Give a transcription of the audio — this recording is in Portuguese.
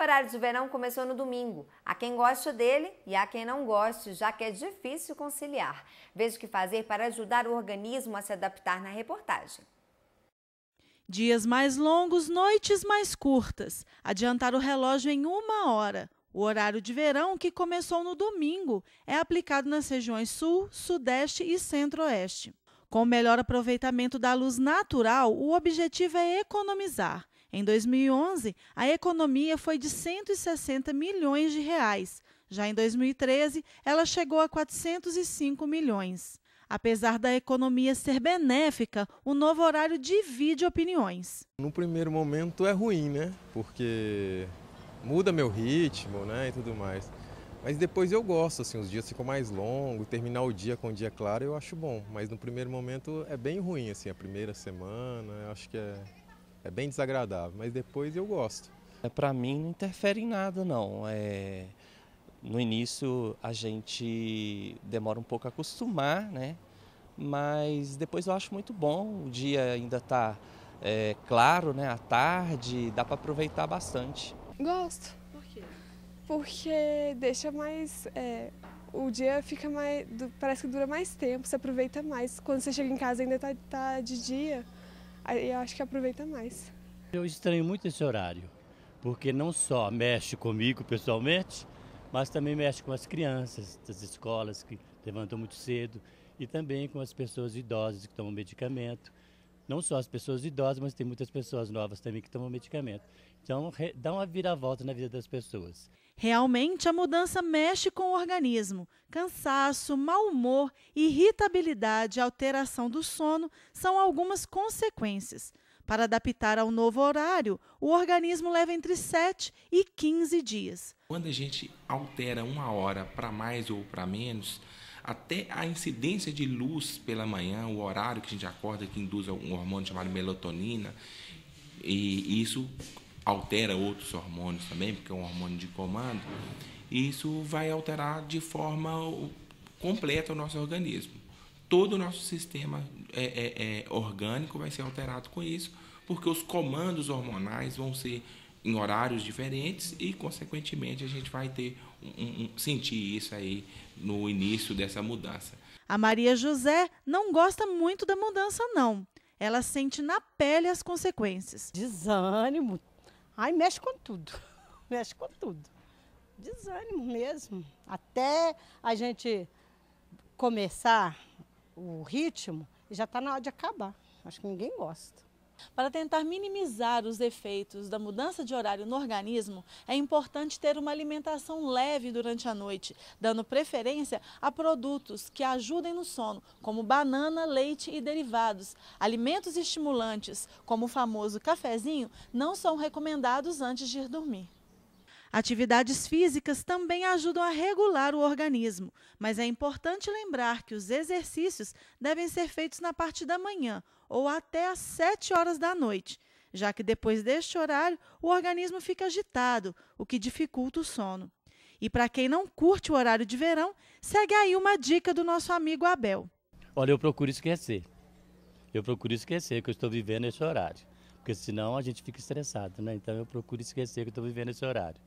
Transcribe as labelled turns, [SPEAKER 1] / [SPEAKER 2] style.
[SPEAKER 1] O horário de verão começou no domingo. Há quem goste dele e há quem não goste, já que é difícil conciliar. Veja o que fazer para ajudar o organismo a se adaptar na reportagem. Dias mais longos, noites mais curtas. Adiantar o relógio em uma hora. O horário de verão, que começou no domingo, é aplicado nas regiões Sul, Sudeste e Centro-Oeste. Com o melhor aproveitamento da luz natural, o objetivo é economizar. Em 2011, a economia foi de 160 milhões de reais. Já em 2013, ela chegou a 405 milhões. Apesar da economia ser benéfica, o novo horário divide opiniões.
[SPEAKER 2] No primeiro momento é ruim, né? Porque muda meu ritmo, né, e tudo mais. Mas depois eu gosto, assim, os dias ficam mais longos, terminar o dia com o dia claro eu acho bom. Mas no primeiro momento é bem ruim, assim, a primeira semana, eu acho que é é bem desagradável, mas depois eu gosto. É, Para mim não interfere em nada, não. É, no início a gente demora um pouco a acostumar, né? Mas depois eu acho muito bom. O dia ainda está é, claro, né? À tarde, dá para aproveitar bastante.
[SPEAKER 1] Gosto. Por quê? Porque deixa mais. É, o dia fica mais. Parece que dura mais tempo, você aproveita mais. Quando você chega em casa ainda está tá de dia eu acho que aproveita mais.
[SPEAKER 3] Eu estranho muito esse horário, porque não só mexe comigo pessoalmente, mas também mexe com as crianças das escolas que levantam muito cedo e também com as pessoas idosas que tomam medicamento não só as pessoas idosas, mas tem muitas pessoas novas também que tomam medicamento. Então, dá uma viravolta na vida das pessoas.
[SPEAKER 1] Realmente, a mudança mexe com o organismo. Cansaço, mau humor, irritabilidade, alteração do sono são algumas consequências. Para adaptar ao novo horário, o organismo leva entre 7 e 15 dias.
[SPEAKER 2] Quando a gente altera uma hora para mais ou para menos, até a incidência de luz pela manhã, o horário que a gente acorda, que induz um hormônio chamado melatonina, e isso altera outros hormônios também, porque é um hormônio de comando, e isso vai alterar de forma completa o nosso organismo. Todo o nosso sistema é, é, é orgânico vai ser alterado com isso, porque os comandos hormonais vão ser em horários diferentes e, consequentemente, a gente vai ter um, um, sentir isso aí no início dessa mudança.
[SPEAKER 1] A Maria José não gosta muito da mudança, não. Ela sente na pele as consequências. Desânimo. Ai, mexe com tudo. Mexe com tudo. Desânimo mesmo. Até a gente começar o ritmo, já está na hora de acabar. Acho que ninguém gosta. Para tentar minimizar os efeitos da mudança de horário no organismo, é importante ter uma alimentação leve durante a noite, dando preferência a produtos que ajudem no sono, como banana, leite e derivados. Alimentos estimulantes, como o famoso cafezinho, não são recomendados antes de ir dormir. Atividades físicas também ajudam a regular o organismo, mas é importante lembrar que os exercícios devem ser feitos na parte da manhã ou até às 7 horas da noite, já que depois deste horário o organismo fica agitado, o que dificulta o sono. E para quem não curte o horário de verão, segue aí uma dica do nosso amigo Abel.
[SPEAKER 3] Olha, eu procuro esquecer. Eu procuro esquecer que eu estou vivendo esse horário porque senão a gente fica estressado, né? Então eu procuro esquecer que estou vivendo esse horário.